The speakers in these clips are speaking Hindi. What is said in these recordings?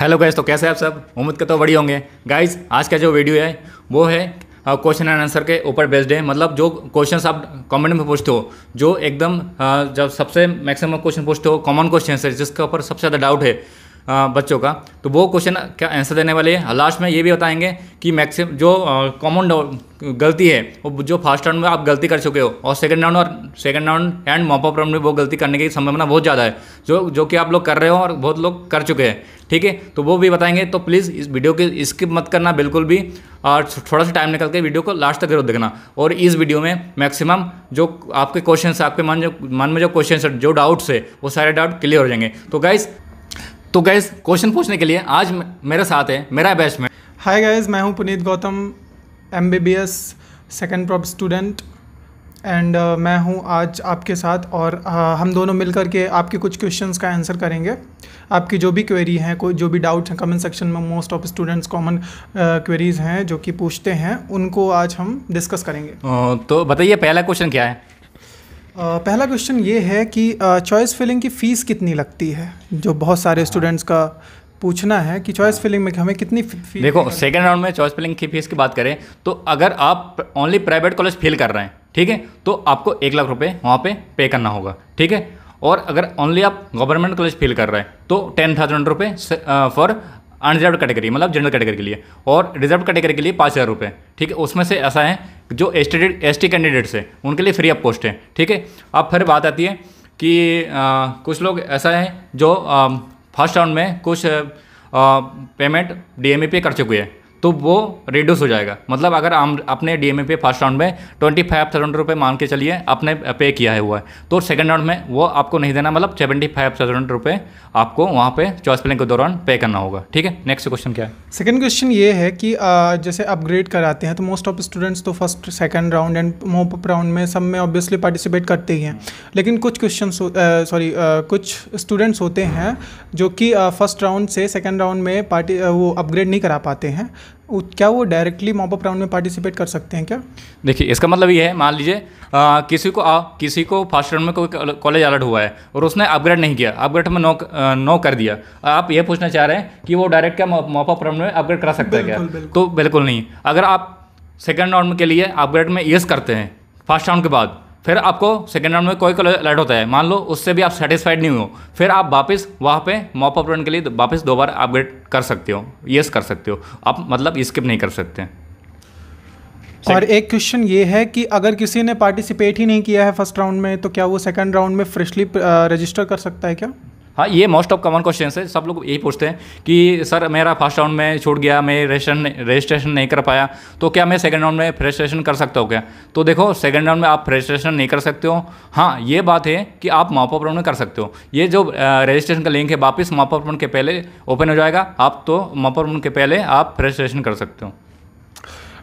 हेलो गाइज तो कैसे आप सब उम्मीद के तो बड़ी होंगे गाइज आज का जो वीडियो है वो है क्वेश्चन एंड आंसर के ऊपर बेस्ड है मतलब जो क्वेश्चन आप कमेंट में पूछते हो जो एकदम जब सबसे मैक्सिमम क्वेश्चन पूछते हो कॉमन क्वेश्चन है जिसके ऊपर सबसे ज़्यादा डाउट है बच्चों का तो वो क्वेश्चन क्या आंसर देने वाले हैं लास्ट में ये भी बताएंगे कि मैक्सिम जो कॉमन गलती है और जो फर्स्ट राउंड में आप गलती कर चुके हो और सेकंड राउंड और second round and mop up round में वो गलती करने की संभावना बहुत ज़्यादा है जो जो कि आप लोग कर रहे हो और बहुत लोग कर चुके हैं ठीक है तो वो भी बताएंगे तो प्लीज़ इस वीडियो की स्किप मत करना बिल्कुल भी और थोड़ा सा टाइम निकल के वीडियो को लास्ट तक जरूर देखना और इस वीडियो में मैक्सिमम जो आपके क्वेश्चन आपके मन जो मन में जो क्वेश्चन जो डाउट्स है वो सारे डाउट क्लियर हो जाएंगे तो गाइज़ तो गाइज़ क्वेश्चन पूछने के लिए आज मेरे साथ है मेरा बेस्ट में हाय गाइज मैं हूं Puneet Gautam M B B S second prof student and मैं हूँ आज आपके साथ और uh, हम दोनों मिल कर के आपके कुछ क्वेश्चन का आंसर करेंगे आपकी जो भी क्वेरी हैं कोई जो भी डाउट हैं कमेंट सेक्शन में most of students common queries हैं जो कि पूछते हैं उनको आज हम डिस्कस करेंगे uh, तो बताइए पहला क्वेश्चन क्या है Uh, पहला क्वेश्चन ये है कि चॉइस uh, फिलिंग की फ़ीस कितनी लगती है जो बहुत सारे स्टूडेंट्स हाँ। का पूछना है कि चॉइस फिलिंग हाँ। में हमें कितनी फी देखो सेकेंड राउंड में चॉइस फिलिंग की फीस की बात करें तो अगर आप ओनली प्राइवेट कॉलेज फिल कर रहे हैं ठीक है तो आपको एक लाख रुपये वहाँ पे पे करना होगा ठीक है और अगर ओनली आप गवर्नमेंट कॉलेज फिल कर रहे हैं तो टेन थाउजेंड रुपये फॉर अनरिजर्व कैटेगरी मतलब जनरल कैटेगरी के लिए और रिजर्व कैटेगरी के लिए पाँच हज़ार रुपये ठीक है उसमें से ऐसा है जो S T S T candidates हैं उनके लिए फ्री ऑफ कॉस्ट है ठीक है अब फिर बात आती है कि आ, कुछ लोग ऐसा है जो फर्स्ट राउंड में कुछ पेमेंट डी पे कर चुके हैं तो वो रिड्यूस हो जाएगा मतलब अगर हम अपने डी पे फर्स्ट राउंड में ट्वेंटी फाइव थाउजेंड रुपये मान के चलिए आपने पे किया है हुआ है तो सेकेंड राउंड में वो आपको नहीं देना मतलब सेवेंटी फाइव थाउजेंड रुपये आपको वहाँ पे चॉइस प्लेन के दौरान पे करना होगा ठीक है नेक्स्ट क्वेश्चन क्या है सेकेंड क्वेश्चन ये है कि आ, जैसे अपग्रेड कराते हैं तो मोस्ट ऑफ स्टूडेंट्स तो first second round and mop round में सब में ऑब्वियसली पार्टिसिपेट करते ही हैं लेकिन कुछ क्वेश्चन सॉरी कुछ स्टूडेंट्स होते हैं जो कि फर्स्ट राउंड से सेकेंड राउंड में पार्टी वो अपग्रेड नहीं करा पाते हैं क्या वो डायरेक्टली मॉपअप राउंड में पार्टिसिपेट कर सकते हैं क्या देखिए इसका मतलब ये है मान लीजिए किसी को आ, किसी को फर्स्ट राउंड में कोई कॉलेज अलर्ट हुआ है और उसने अपग्रेड नहीं किया अपग्रेड में नो नो कर दिया आप ये पूछना चाह रहे हैं कि वो डायरेक्ट क्या मॉपअप राउंड में अपग्रेड करा सकते हैं क्या बिल्कुल। तो बिल्कुल नहीं अगर आप सेकेंड राउंड के लिए अपग्रेड में येस करते हैं फर्स्ट राउंड के बाद फिर आपको सेकेंड राउंड में कोई कलर अलर्ट होता है मान लो उससे भी आप सेटिस्फाइड नहीं हो फिर आप वापस वहाँ पे मॉप अप रन के लिए वापस दो बार अपग्रेड कर सकते हो यस कर सकते हो आप मतलब स्किप नहीं कर सकते और एक क्वेश्चन ये है कि अगर किसी ने पार्टिसिपेट ही नहीं किया है फर्स्ट राउंड में तो क्या वो सेकंड राउंड में फ्रेशली रजिस्टर कर सकता है क्या हाँ ये मोस्ट ऑफ कॉमन क्वेश्चन है सब लोग यही पूछते हैं कि सर मेरा फर्स्ट राउंड में छूट गया मैं रजिस्ट्रेशन रजिस्ट्रेशन नहीं कर पाया तो क्या मैं सेकेंड राउंड में रजिस्ट्रेशन कर सकता हूँ क्या तो देखो सेकेंड राउंड में आप रजिस्ट्रेशन नहीं कर सकते हो हाँ ये बात है कि आप मॉपअप राउंड में कर सकते हो ये जो रजिस्ट्रेशन का लिंक है वापस मॉपअप राउंड के पहले ओपन हो जाएगा आप तो मॉपअप राउंड के पहले आप रजिस्ट्रेशन कर सकते हो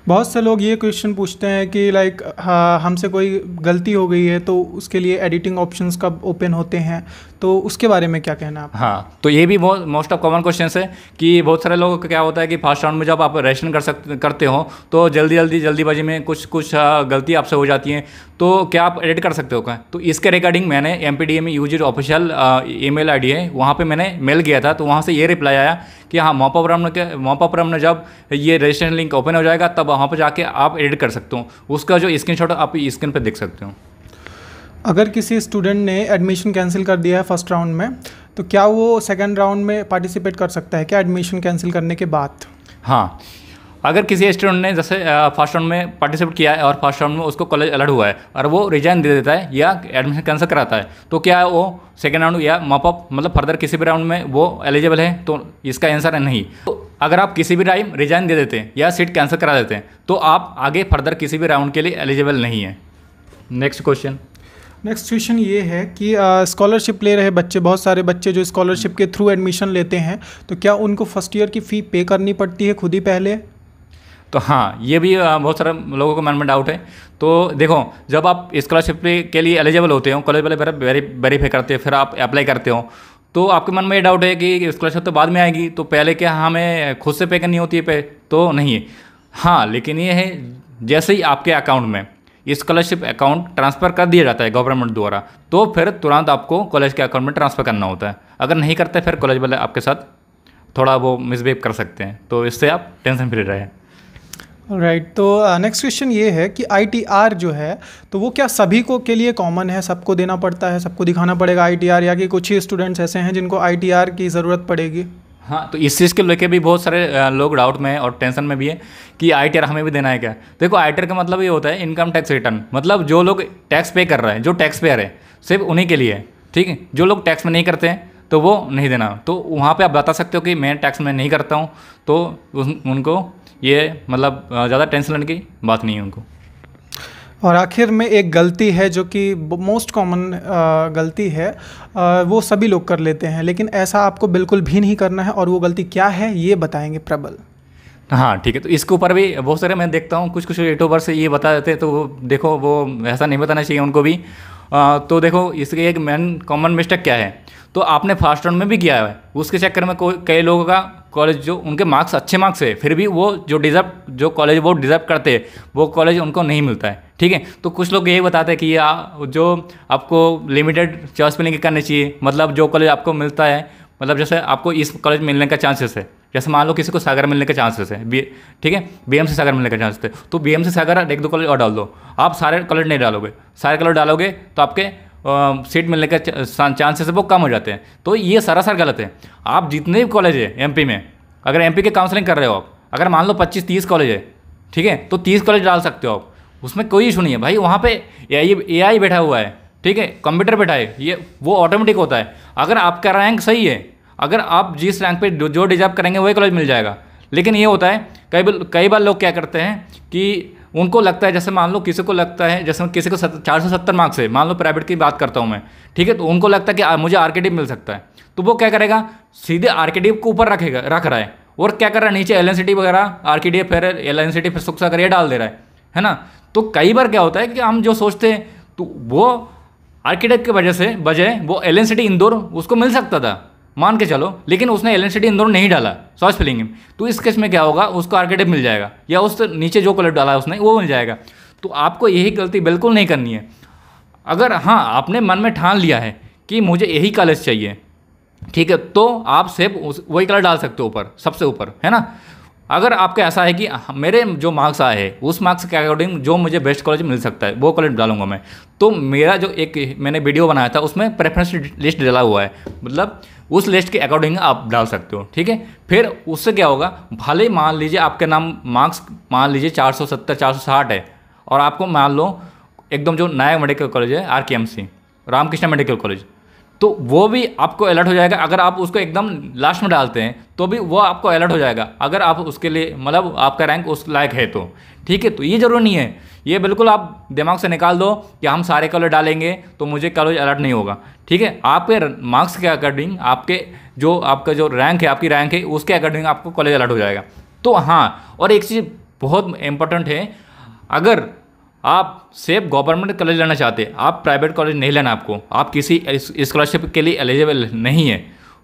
बहुत से लोग ये क्वेश्चन पूछते हैं कि लाइक हमसे कोई गलती हो गई है तो उसके लिए एडिटिंग ऑप्शन कब ओपन होते हैं तो उसके बारे में क्या कहना आप हाँ तो ये भी मोस्ट ऑफ कॉमन क्वेश्चन है कि बहुत सारे लोगों का क्या होता है कि फास्ट राउंड में जब आप रजिस्ट्रेशन कर सकते करते हो तो जल्दी जल्दी जल्दीबाजी में कुछ कुछ हाँ, गलती आपसे हो जाती है तो क्या आप एडिट कर सकते हो क्या तो इसके रिगार्डिंग मैंने M P D M user official email I D है वहाँ पर मैंने मेल किया था तो वहाँ से ये रिप्लाई आया कि हाँ मॉप के मॉप अप में जब ये रजिस्ट्रेशन लिंक ओपन हो जाएगा तब वहाँ पर जाके आप एडिट कर सकते हो उसका जो स्क्रीन शॉट आप स्क्रीन पर देख सकते हो अगर किसी स्टूडेंट ने एडमिशन कैंसिल कर दिया है फर्स्ट राउंड में तो क्या वो सेकंड राउंड में पार्टिसिपेट कर सकता है क्या एडमिशन कैंसिल करने के बाद हाँ अगर किसी स्टूडेंट ने जैसे फर्स्ट राउंड में पार्टिसिपेट किया है और फर्स्ट राउंड में उसको कॉलेज अलर्ट हुआ है और वो रिजाइन दे देता है या एडमिशन कैंसिल कराता है तो क्या वो सेकेंड राउंड या मॉपअप मतलब फर्दर किसी भी राउंड में वो एलिजिबल है तो इसका आंसर है नहीं तो अगर आप किसी भी टाइम रिजाइन दे देते हैं या सीट कैंसिल करा देते हैं तो आप आगे फर्दर किसी भी राउंड के लिए एलिजिबल नहीं है नेक्स्ट क्वेश्चन नेक्स्ट क्वेश्चन ये है कि स्कॉलरशिप ले रहे बच्चे बहुत सारे बच्चे जो स्कॉलरशिप के थ्रू एडमिशन लेते हैं तो क्या उनको फर्स्ट ईयर की फ़ी पे करनी पड़ती है खुद ही पहले तो हाँ ये भी बहुत सारे लोगों के मन में डाउट है तो देखो जब आप स्कॉलरशिप के लिए एलिजिबल होते हो कॉलेज वाले वेरी वेरीफाई करते हो फिर आप अप्लाई करते हो तो आपके मन में ये डाउट है कि स्कॉलरशिप तो बाद में आएगी तो पहले क्या हमें खुद से पे करनी होती है पे तो नहीं है हाँ लेकिन ये है जैसे ही आपके अकाउंट में स्कॉलरशिप अकाउंट ट्रांसफ़र कर दिया जाता है गवर्नमेंट द्वारा तो फिर तुरंत आपको कॉलेज के अकाउंट में ट्रांसफ़र करना होता है अगर नहीं करते फिर कॉलेज वाले आपके साथ थोड़ा वो मिसबिहेव कर सकते हैं तो इससे आप टेंशन फ्री रहें राइट right, तो नेक्स्ट uh, क्वेश्चन ये है कि आई जो है तो वो क्या सभी को के लिए कॉमन है सबको देना पड़ता है सबको दिखाना पड़ेगा आई या कि कुछ ही स्टूडेंट्स ऐसे हैं जिनको आई की ज़रूरत पड़ेगी हाँ तो इस चीज़ के लेके भी बहुत सारे uh, लोग डाउट में हैं और टेंशन में भी है कि आई हमें भी देना है क्या देखो आई का मतलब ये होता है इनकम टैक्स रिटर्न मतलब जो लोग टैक्स पे कर रहे हैं जो टैक्स पेयर है सिर्फ उन्हीं के लिए ठीक है जो लोग टैक्स में नहीं करते हैं तो वो नहीं देना तो वहाँ पे आप बता सकते हो कि मैं टैक्स में नहीं करता हूँ तो उनको ये मतलब ज़्यादा टेंशन लेने की बात नहीं है उनको और आखिर में एक गलती है जो कि मोस्ट कॉमन गलती है आ, वो सभी लोग कर लेते हैं लेकिन ऐसा आपको बिल्कुल भी नहीं करना है और वो गलती क्या है ये बताएंगे प्रबल हाँ ठीक है तो इसके ऊपर भी बहुत सारे मैं देखता हूँ कुछ कुछ यूट्यूबर से ये बता देते हैं तो देखो वो ऐसा नहीं बताना चाहिए उनको भी आ, तो देखो इसके एक मेन कॉमन मिस्टेक क्या है तो आपने फास्ट राउंड में भी किया है उसके चक्कर में कोई कई लोगों का कॉलेज जो उनके मार्क्स अच्छे मार्क्स है फिर भी वो जो डिज़र्व जो कॉलेज वो डिज़र्व करते हैं वो कॉलेज उनको नहीं मिलता है ठीक है तो कुछ लोग यही बताते हैं कि आ, जो आपको लिमिटेड चॉइस मिलने लेके करनी चाहिए मतलब जो कॉलेज आपको मिलता है मतलब जैसे आपको इस कॉलेज मिलने का चांसेस है जैसे मान लो किसी को सागर मिलने के चांसेस है बी ठीक है बी एम से सागर मिलने के चांसेस थे तो बी एम से सागर एक दो कॉलेज और डाल दो आप सारे कॉलेज नहीं डालोगे सारे कॉलेज डालोगे तो आपके सीट मिलने के चांसेस वो कम हो जाते हैं तो ये सरासर गलत है आप जितने भी कॉलेज है एम में अगर एम के काउंसलिंग कर रहे हो आप अगर मान लो पच्चीस तीस कॉलेज है ठीक है तो तीस कॉलेज डाल सकते हो आप उसमें कोई इशू नहीं है भाई वहाँ पे ए आई बैठा हुआ है ठीक है कंप्यूटर बैठा है ये वो ऑटोमेटिक होता है अगर आपका रैंक सही है अगर आप जिस रैंक पे जो डिजर्व करेंगे वही कॉलेज मिल जाएगा लेकिन ये होता है कई कई बार लोग क्या करते हैं कि उनको लगता है जैसे मान लो किसी को लगता है जैसे किसी को चार सौ सत्तर मार्क्स है मान लो प्राइवेट की बात करता हूँ मैं ठीक है तो उनको लगता है कि मुझे आर मिल सकता है तो वो क्या करेगा सीधे आर को ऊपर रखेगा रख रहा है और क्या कर रहा है नीचे एल वगैरह आर फिर एल एन फिर सुखसा करिए डाल दे रहा है है ना तो कई बार क्या होता है कि हम जो सोचते हैं तो वो आर्किटेक्ट की वजह से बजे वो एल एन इंदौर उसको मिल सकता था मान के चलो लेकिन उसने एल सिटी इंदौर नहीं डाला सॉस फिलिंग में तो इस केस में क्या होगा उसको आर्किटेप मिल जाएगा या उस नीचे जो कलर डाला उसने वो मिल जाएगा तो आपको यही गलती बिल्कुल नहीं करनी है अगर हाँ आपने मन में ठान लिया है कि मुझे यही कलर्स चाहिए ठीक है तो आप सिर्फ वही कलर डाल सकते हो ऊपर सबसे ऊपर है ना अगर आपका ऐसा है कि हाँ, मेरे जो मार्क्स आए हैं उस मार्क्स के अकॉर्डिंग जो मुझे बेस्ट कॉलेज मिल सकता है वो कॉलेज डालूंगा मैं तो मेरा जो एक मैंने वीडियो बनाया था उसमें प्रेफरेंस लिस्ट डाला हुआ है मतलब उस लिस्ट के अकॉर्डिंग आप डाल सकते हो ठीक है फिर उससे क्या होगा भले मान लीजिए आपके नाम मार्क्स मान लीजिए चार सौ है और आपको मान लो एकदम जो नया मेडिकल कॉलेज है आर रामकृष्णा मेडिकल कॉलेज तो वो भी आपको अलर्ट हो जाएगा अगर आप उसको एकदम लास्ट में डालते हैं तो भी वो आपको अलर्ट हो जाएगा अगर आप उसके लिए मतलब आपका रैंक उस लायक है तो ठीक है तो ये ज़रूरी नहीं है ये बिल्कुल आप दिमाग से निकाल दो कि हम सारे कॉलेज डालेंगे तो मुझे कॉलेज अलर्ट नहीं होगा ठीक है आपके मार्क्स के अकॉर्डिंग आपके जो आपका जो रैंक है आपकी रैंक है उसके अकॉर्डिंग आपको कॉलेज अलर्ट हो जाएगा तो हाँ और एक चीज़ बहुत इम्पोर्टेंट है अगर आप सिर्फ गवर्नमेंट कॉलेज लेना चाहते हैं आप प्राइवेट कॉलेज नहीं लेना आपको आप किसी स्कॉलरशिप के लिए एलिजिबल नहीं है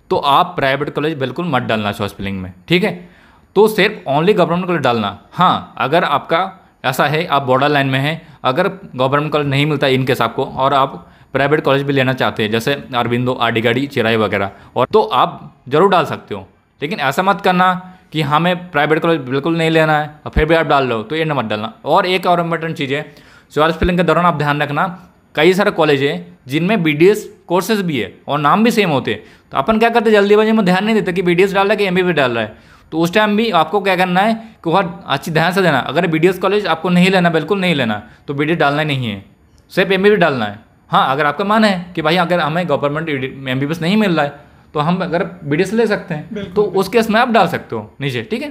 तो आप प्राइवेट कॉलेज बिल्कुल मत डालना चॉइस फिलिंग में ठीक है तो सिर्फ ओनली गवर्नमेंट कॉलेज डालना हाँ अगर आपका ऐसा है आप बॉर्डर लाइन में हैं अगर गवर्नमेंट कॉलेज नहीं मिलता इनकेस आपको और आप प्राइवेट कॉलेज भी लेना चाहते हैं जैसे अरविंदो आडीगाड़ी चिराई वगैरह और तो आप ज़रूर डाल सकते हो लेकिन ऐसा मत करना कि हमें प्राइवेट कॉलेज बिल्कुल नहीं लेना है और फिर भी आप डाल लो तो ये नंबर मत डालना और एक और इम्पोर्टेंट चीज़ है ज्वार्स फिलिंग के दौरान आप ध्यान रखना कई सारे कॉलेज हैं जिनमें बी डी एस कोर्सेज भी है और नाम भी सेम होते हैं तो अपन क्या करते जल्दीबाजी में ध्यान नहीं देते कि बी डी एस डाल रहा है कि एम बी बी डाल रहा है तो उस टाइम भी आपको क्या करना है कि वह अच्छी ध्यान से देना अगर बी डी एस कॉलेज आपको नहीं लेना बिल्कुल नहीं लेना तो बी डी एस डालना नहीं है सिर्फ एम बी बी डालना है हाँ अगर आपका मन है कि भाई अगर हमें government M B B S नहीं मिल रहा है तो हम अगर वीडियोस ले सकते हैं तो उसके में आप डाल सकते हो नीचे ठीक है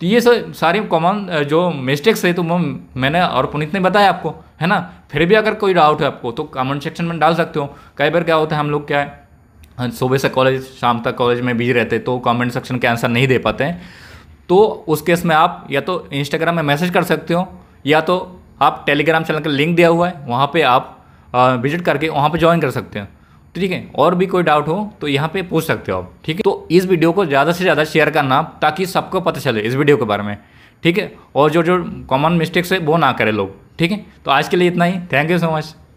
तो ये सब सारी कॉमन जो मिस्टेक्स है तो मैंने और पुनीत ने बताया आपको है ना फिर भी अगर कोई डाउट है आपको तो कमेंट सेक्शन में डाल सकते हो कई बार क्या होता है हम लोग क्या है सुबह से कॉलेज शाम तक कॉलेज में बिजी रहते तो कमेंट सेक्शन के आंसर नहीं दे पाते हैं तो उस केस में आप या तो इंस्टाग्राम में मैसेज कर सकते हो या तो आप टेलीग्राम चैनल का लिंक दिया हुआ है वहाँ पर आप विजिट करके वहाँ पर ज्वाइन कर सकते हैं तो ठीक है और भी कोई डाउट हो तो यहाँ पे पूछ सकते हो आप ठीक है तो इस वीडियो को ज़्यादा से ज़्यादा शेयर करना ताकि सबको पता चले इस वीडियो के बारे में ठीक है और जो जो कॉमन मिस्टेक्स है वो ना करें लोग ठीक है तो आज के लिए इतना ही थैंक यू सो मच